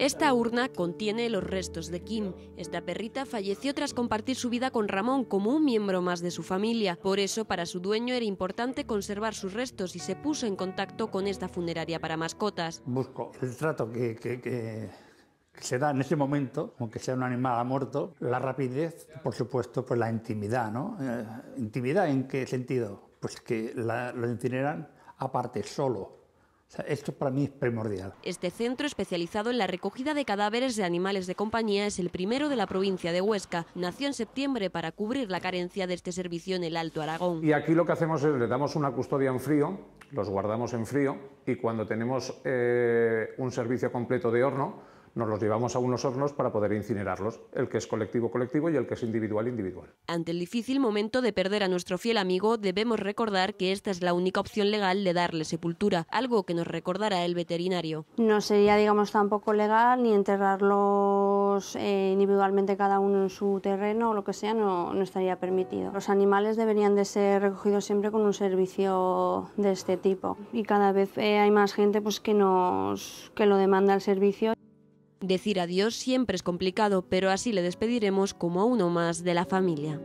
Esta urna contiene los restos de Kim. Esta perrita falleció tras compartir su vida con Ramón como un miembro más de su familia. Por eso, para su dueño era importante conservar sus restos y se puso en contacto con esta funeraria para mascotas. Busco el trato que, se da en ese momento, aunque sea un animal muerto, la rapidez, por supuesto, pues la intimidad, ¿no? Eh, ¿Intimidad en qué sentido? Pues que lo incineran aparte, solo, esto para mí es primordial. Este centro especializado en la recogida de cadáveres de animales de compañía es el primero de la provincia de Huesca. Nació en septiembre para cubrir la carencia de este servicio en el Alto Aragón. Y aquí lo que hacemos es le damos una custodia en frío, los guardamos en frío y cuando tenemos eh, un servicio completo de horno, nos los llevamos a unos hornos para poder incinerarlos, el que es colectivo colectivo y el que es individual individual. Ante el difícil momento de perder a nuestro fiel amigo, debemos recordar que esta es la única opción legal de darle sepultura, algo que nos recordará el veterinario. No sería, digamos, tampoco legal ni enterrarlos eh, individualmente cada uno en su terreno o lo que sea, no, no estaría permitido. Los animales deberían de ser recogidos siempre con un servicio de este tipo y cada vez eh, hay más gente pues, que, nos, que lo demanda el servicio. Decir adiós siempre es complicado, pero así le despediremos como a uno más de la familia.